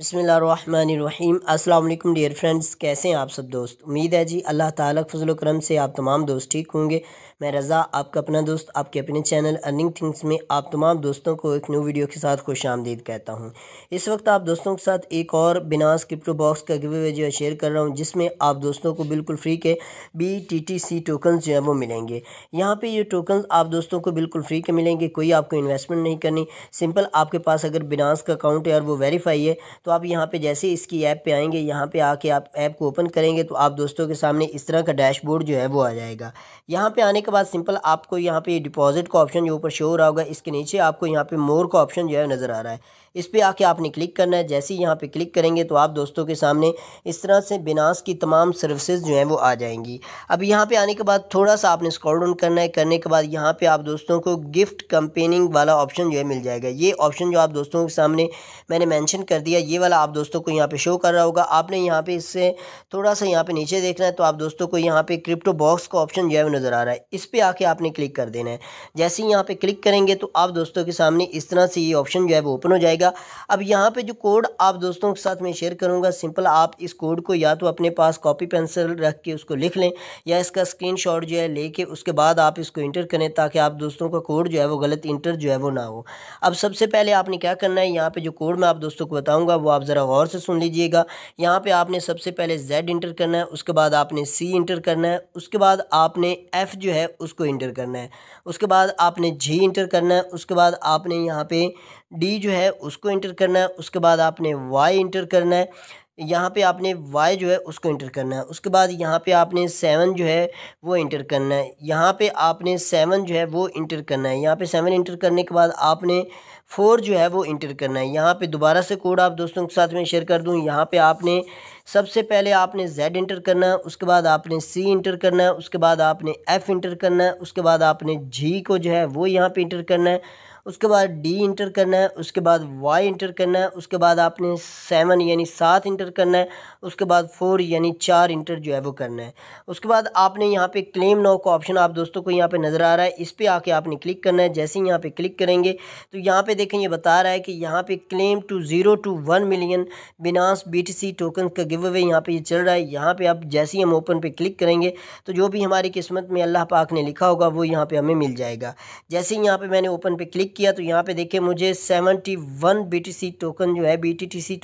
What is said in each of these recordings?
बसमीम अल्लाम dear friends कैसे हैं आप सब दोस्त उम्मीद है जी अल्लाह ताला फजल करम से आप तमाम दोस्त ठीक होंगे मैं रज़ा आपका अपना दोस्त आपके अपने चैनल अर्निंग थिंग्स में आप तमाम दोस्तों को एक न्यू वीडियो के साथ खुश आमदीद कहता हूं इस वक्त आप दोस्तों के साथ एक और बिनास क्रिप्टो बॉक्स का गिवे जो शेयर कर रहा हूँ जिसमें आप दोस्तों को बिल्कुल फ्री के B T T C token जो है वो मिलेंगे यहाँ पर ये टोकन आप दोस्तों को बिल्कुल फ्री के मिलेंगे कोई आपको इन्वेस्टमेंट नहीं करनी सिंपल आपके पास अगर बिनास का अकाउंट है और वो वेरीफाई है तो आप यहाँ पे जैसे इसकी ऐप पे आएंगे यहाँ पे आके आप ऐप को ओपन करेंगे तो आप दोस्तों के सामने इस तरह का डैशबोर्ड जो है वो आ जाएगा यहाँ पे आने के बाद सिंपल आपको यहाँ पे डिपॉजिट का ऑप्शन जो ऊपर शो हो रहा होगा इसके नीचे आपको यहाँ पे मोर का ऑप्शन जो है नज़र आ रहा है इस पर आके आपने क्लिक करना है जैसे ही यहाँ पर क्लिक करेंगे तो आप दोस्तों के सामने इस तरह से बिनास की तमाम सर्विसेज जो हैं वो आ जाएंगी अब यहाँ पर आने के बाद थोड़ा सा आपने स्क्रॉल डाउन करना है करने के बाद यहाँ पर आप दोस्तों को गिफ्ट कंपेनिंग वाला ऑप्शन जो है मिल जाएगा ये ऑप्शन जो आप दोस्तों के सामने मैंने मैंशन कर दिया ये वाला आप दोस्तों को यहाँ पे शो कर रहा होगा आपने यहाँ पे इससे थोड़ा सा यहाँ पर नीचे देखना है तो आप दोस्तों को यहाँ पर क्रिप्टो बॉक्स का ऑप्शन जो है वो नज़र आ रहा है इस पर आके आपने क्लिक कर देना है जैसे ही यहाँ पर क्लिक करेंगे तो आप दोस्तों के सामने इस तरह से ये ऑप्शन जो है वो ओपन हो जाएगा कीजिएगा अब यहाँ पे जो कोड आप दोस्तों के साथ मैं शेयर करूँगा सिंपल आप इस कोड को या तो अपने पास कॉपी पेंसिल रख के उसको लिख लें या इसका स्क्रीन शॉट जो है लेके उसके बाद आप इसको इंटर करें ताकि आप दोस्तों का कोड जो है वो गलत इंटर जो है वो ना हो अब सबसे पहले आपने क्या करना है यहाँ पर जो कोड मैं आप दोस्तों को बताऊँगा वो आप ज़रा गौर से सुन लीजिएगा यहाँ पर आपने सबसे पहले जेड इंटर करना है उसके बाद आपने सी इंटर करना है उसके बाद आपने एफ़ जो है उसको इंटर करना है उसके बाद आपने जी इंटर करना है उसके बाद आपने यहाँ पे डी जो है उस उसको इंटर करना है उसके बाद आपने वाई इंटर करना है यहाँ पे आपने वाई जो है उसको इंटर करना है उसके बाद यहाँ पे आपने सेवन जो है वो इंटर करना है यहाँ पे आपने सेवन जो है वो इंटर करना है यहाँ पे सेवन इंटर करने के बाद आपने फोर जो है वो इंटर करना है यहाँ पे दोबारा से कोड आप दोस्तों के साथ में शेयर कर दूँ यहाँ पे आपने सबसे पहले आपने Z इंटर करना है उसके बाद आपने C इंटर करना है उसके बाद आपने F इंटर करना है उसके बाद आपने G को जो है वो यहाँ पे इंटर करना है उसके बाद डी इंटर करना है उसके बाद वाई इंटर करना है उसके बाद आपने सेवन यानी सात इंटर करना है उसके बाद फोर यानी चार इंटर जो है वो करना है उसके बाद आपने यहाँ पे क्लेम नाउ का ऑप्शन आप दोस्तों को यहाँ पे नज़र आ रहा है इस पर आके आपने क्लिक करना है जैसे ही यहाँ पे क्लिक करेंगे तो यहाँ पे देखें ये बता रहा है कि यहाँ पर claim two zero two one million Binance B T C token का गिव अवे यहाँ पे ये यह चल रहा है यहाँ पे आप जैसे ही हम ओपन पे क्लिक करेंगे तो जो भी हमारी किस्मत में अल्लाह पाक ने लिखा होगा वो यहाँ पे हमें मिल जाएगा जैसे ही यहाँ पे मैंने ओपन पे क्लिक किया तो यहाँ पे देखिए मुझे सेवेंटी वन टोकन जो है बी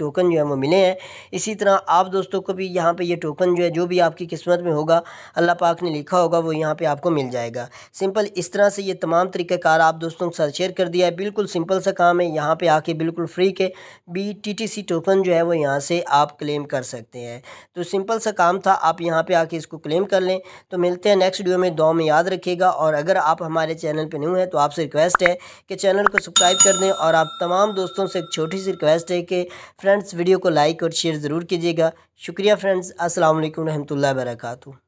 टोकन जो है वो मिले हैं इसी तरह आप दोस्तों को भी यहाँ पर ये यह टोकन जो है जो भी आपकी किस्मत में होगा अल्लाह पाक ने लिखा होगा वो यहाँ पर आपको मिल जाएगा सिंपल इस तरह से ये तमाम तरीक़ेकार आप दोस्तों के साथ शेयर कर दिया है बिल्कुल सिंपल सा काम है यहाँ पर आके बिल्कुल फ्री के बी टोकन जो है वो यहाँ से आप क्लेम कर सकते सकते हैं तो सिंपल सा काम था आप यहाँ पे आके इसको क्लेम कर लें तो मिलते हैं नेक्स्ट वीडियो में दो में याद रखिएगा और अगर आप हमारे चैनल पर न्यू हैं तो आपसे रिक्वेस्ट है कि चैनल को सब्सक्राइब कर दें और आप तमाम दोस्तों से एक छोटी सी रिक्वेस्ट है कि फ्रेंड्स वीडियो को लाइक और शेयर ज़रूर कीजिएगा शुक्रिया फ्रेंड्स असल वरहमल वर्का